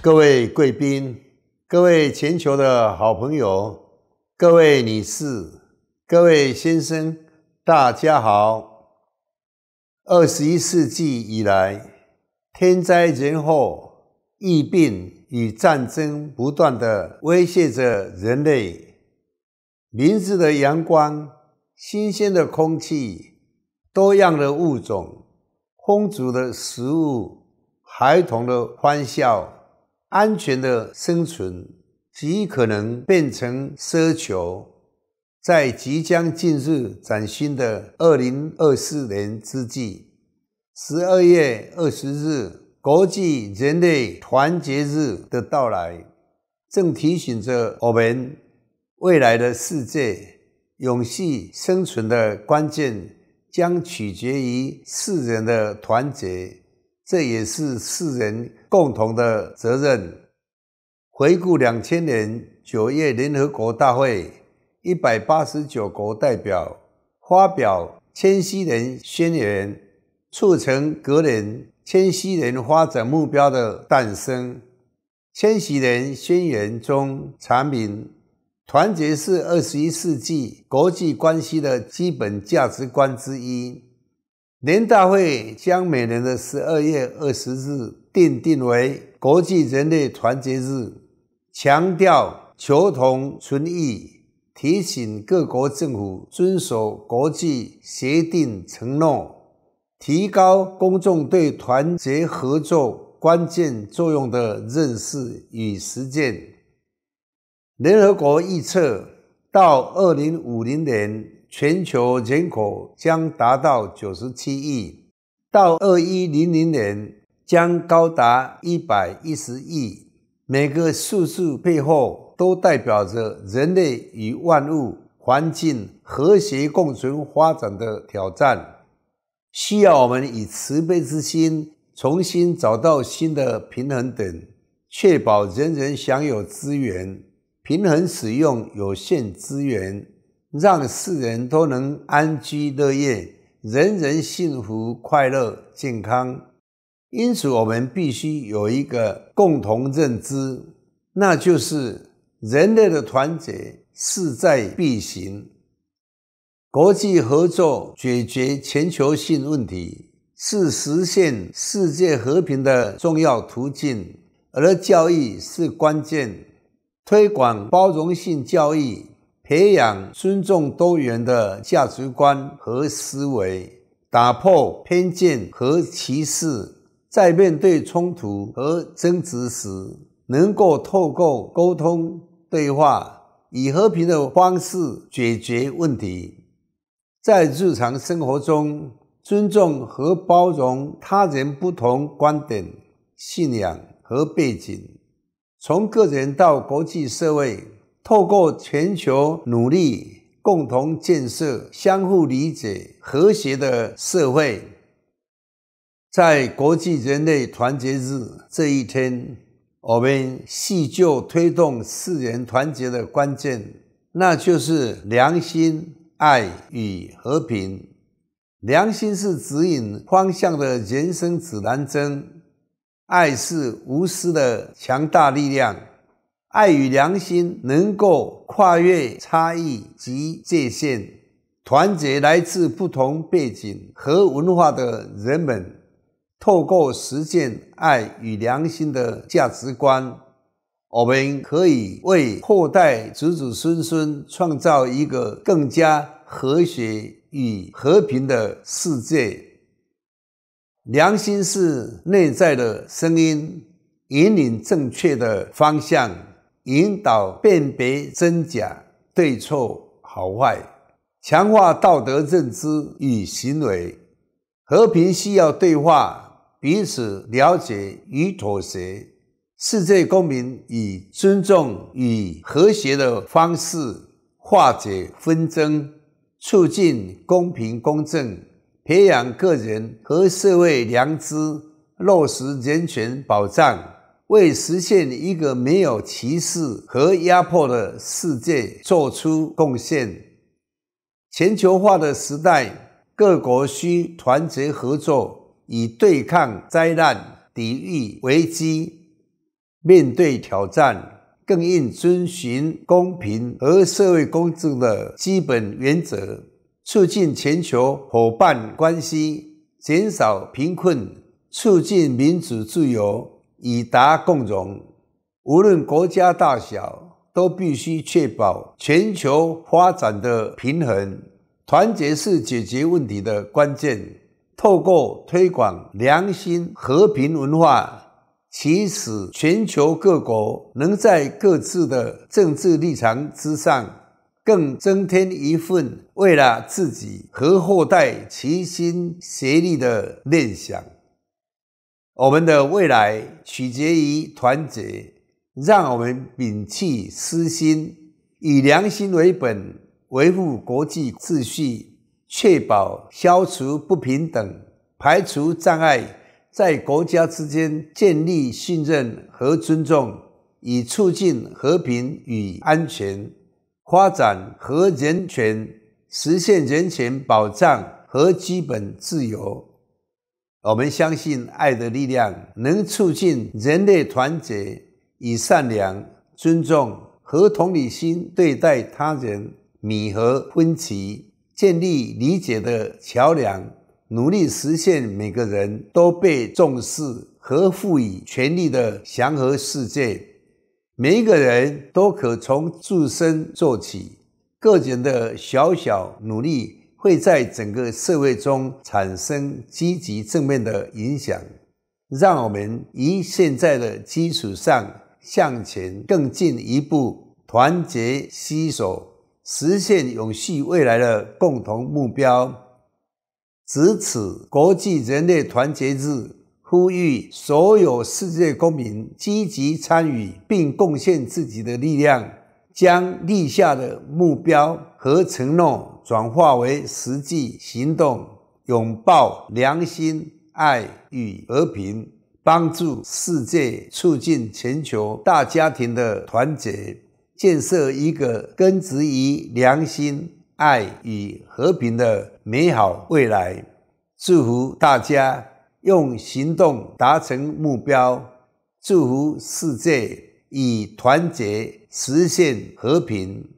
各位贵宾，各位全球的好朋友，各位女士，各位先生，大家好。二十一世纪以来，天灾人祸、疫病与战争不断的威胁着人类。明亮的阳光、新鲜的空气、多样的物种、丰足的食物、孩童的欢笑。安全的生存极可能变成奢求。在即将进入崭新的二零二四年之际，十二月二十日国际人类团结日的到来，正提醒着我们：未来的世界，永续生存的关键将取决于世人的团结。这也是世人共同的责任。回顾两千年九月联合国大会，一百八十九国代表发表《千禧年宣言》，促成《格人千禧年发展目标》的诞生。《千禧年宣言》中阐明，团结是二十一世纪国际关系的基本价值观之一。联大会将每年的十二月二十日定定为国际人类团结日，强调求同存异，提醒各国政府遵守国际协定承诺，提高公众对团结合作关键作用的认识与实践。联合国预测，到二零五零年。全球人口将达到九十七亿，到二一零零年将高达一百一十亿。每个数字背后都代表着人类与万物、环境和谐共存发展的挑战，需要我们以慈悲之心重新找到新的平衡点，确保人人享有资源，平衡使用有限资源。让世人都能安居乐业，人人幸福快乐健康。因此，我们必须有一个共同认知，那就是人类的团结势在必行。国际合作解决全球性问题是实现世界和平的重要途径，而教育是关键。推广包容性教育。培养尊重多元的价值观和思维，打破偏见和歧视，在面对冲突和争执时，能够透过沟通对话，以和平的方式解决问题。在日常生活中，尊重和包容他人不同观点、信仰和背景，从个人到国际社会。透过全球努力，共同建设相互理解、和谐的社会。在国际人类团结日这一天，我们系就推动世人团结的关键，那就是良心、爱与和平。良心是指引方向的人生指南针，爱是无私的强大力量。爱与良心能够跨越差异及界限，团结来自不同背景和文化的人们。透过实践爱与良心的价值观，我们可以为后代、子子孙孙创造一个更加和谐与和平的世界。良心是内在的声音，引领正确的方向。引导辨别真假、对错、好坏，强化道德认知与行为。和平需要对话，彼此了解与妥协。世界公民以尊重与和谐的方式化解纷争，促进公平公正，培养个人和社会良知，落实人权保障。为实现一个没有歧视和压迫的世界做出贡献。全球化的时代，各国需团结合作，以对抗灾难、抵御危机、面对挑战，更应遵循公平和社会公正的基本原则，促进全球伙伴关系，减少贫困，促进民主自由。以达共荣，无论国家大小，都必须确保全球发展的平衡。团结是解决问题的关键。透过推广良心和平文化，其使全球各国能在各自的政治立场之上，更增添一份为了自己和后代齐心协力的念想。我们的未来取决于团结。让我们摒弃私心，以良心为本，维护国际秩序，确保消除不平等，排除障碍，在国家之间建立信任和尊重，以促进和平与安全发展和人权，实现人权保障和基本自由。我们相信爱的力量，能促进人类团结，以善良、尊重和同理心对待他人，弥合分歧，建立理解的桥梁，努力实现每个人都被重视和赋予权利的祥和世界。每一个人都可从自身做起，个人的小小努力。会在整个社会中产生积极正面的影响，让我们以现在的基础上向前更进一步，团结携手，实现永续未来的共同目标。值此国际人类团结日，呼吁所有世界公民积极参与并贡献自己的力量，将立下的目标。和承诺转化为实际行动，拥抱良心、爱与和平，帮助世界，促进全球大家庭的团结，建设一个根植于良心、爱与和平的美好未来。祝福大家用行动达成目标，祝福世界以团结实现和平。